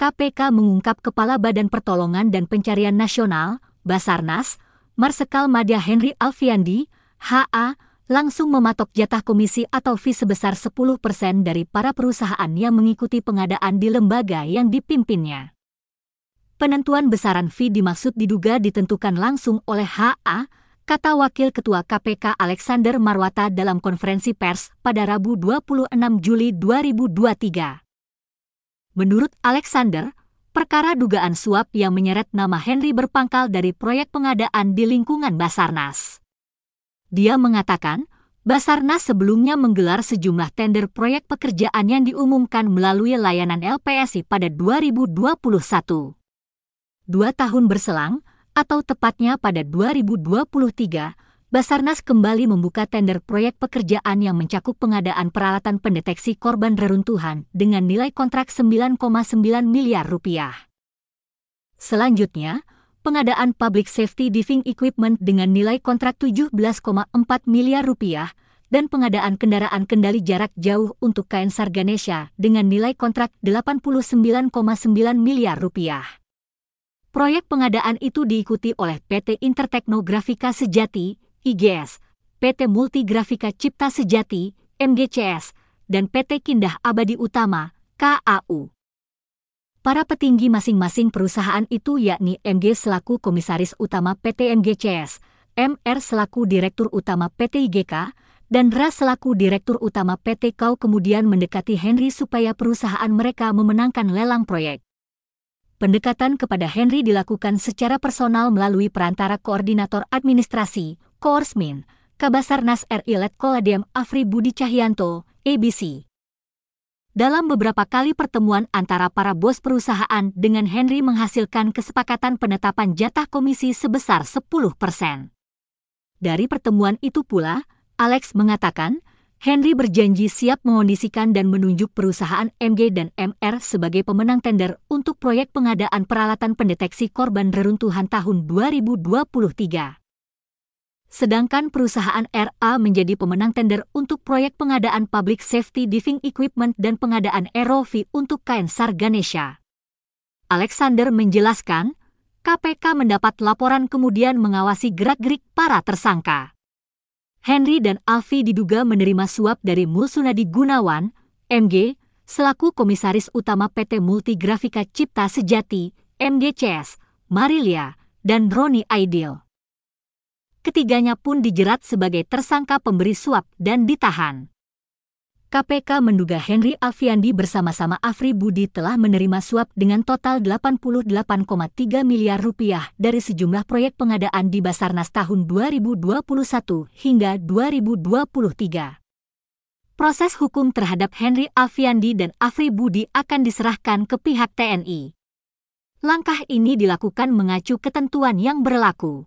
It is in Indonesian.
KPK mengungkap Kepala Badan Pertolongan dan Pencarian Nasional, Basarnas, Marsekal Madya Henry Alfiandi, HA, langsung mematok jatah komisi atau fee sebesar 10% dari para perusahaan yang mengikuti pengadaan di lembaga yang dipimpinnya. Penentuan besaran fee dimaksud diduga ditentukan langsung oleh HA, kata Wakil Ketua KPK Alexander Marwata dalam konferensi pers pada Rabu 26 Juli 2023. Menurut Alexander, perkara dugaan suap yang menyeret nama Henry berpangkal dari proyek pengadaan di lingkungan Basarnas. Dia mengatakan, Basarnas sebelumnya menggelar sejumlah tender proyek pekerjaan yang diumumkan melalui layanan LPSI pada 2021. Dua tahun berselang, atau tepatnya pada 2023, Basarnas kembali membuka tender proyek pekerjaan yang mencakup pengadaan peralatan pendeteksi korban reruntuhan dengan nilai kontrak 9,9 miliar rupiah. Selanjutnya, pengadaan public safety diving equipment dengan nilai kontrak 17,4 miliar rupiah dan pengadaan kendaraan kendali jarak jauh untuk KN Sarganesha dengan nilai kontrak 89,9 miliar rupiah. Proyek pengadaan itu diikuti oleh PT Interteknografika Sejati IGS, PT Multigrafika Cipta Sejati, MGCS, dan PT Kindah Abadi Utama, KAU. Para petinggi masing-masing perusahaan itu yakni MG selaku Komisaris Utama PT MGCS, MR selaku Direktur Utama PT IGK, dan Ra selaku Direktur Utama PT Kau kemudian mendekati Henry supaya perusahaan mereka memenangkan lelang proyek. Pendekatan kepada Henry dilakukan secara personal melalui perantara koordinator administrasi, Korsmin, Kabasarnas RI Letkol Adem Afri Budi Cahyanto, ABC. Dalam beberapa kali pertemuan antara para bos perusahaan dengan Henry menghasilkan kesepakatan penetapan jatah komisi sebesar 10 persen. Dari pertemuan itu pula, Alex mengatakan, Henry berjanji siap mengondisikan dan menunjuk perusahaan MG dan MR sebagai pemenang tender untuk proyek pengadaan peralatan pendeteksi korban reruntuhan tahun 2023 sedangkan perusahaan RA menjadi pemenang tender untuk proyek pengadaan public safety diving equipment dan pengadaan ROV untuk kain Sarganesha. Alexander menjelaskan, KPK mendapat laporan kemudian mengawasi gerak-gerik para tersangka. Henry dan Alfi diduga menerima suap dari Mulsunadi Gunawan, MG, selaku Komisaris Utama PT Multigrafika Cipta Sejati, MGCS, Marilia, dan Roni Aidil ketiganya pun dijerat sebagai tersangka pemberi suap dan ditahan. KPK menduga Henry Alfiandi bersama-sama Afri Budi telah menerima suap dengan total 88,3 miliar rupiah dari sejumlah proyek pengadaan di Basarnas tahun 2021 hingga 2023. Proses hukum terhadap Henry Alfiandi dan Afri Budi akan diserahkan ke pihak TNI. Langkah ini dilakukan mengacu ketentuan yang berlaku.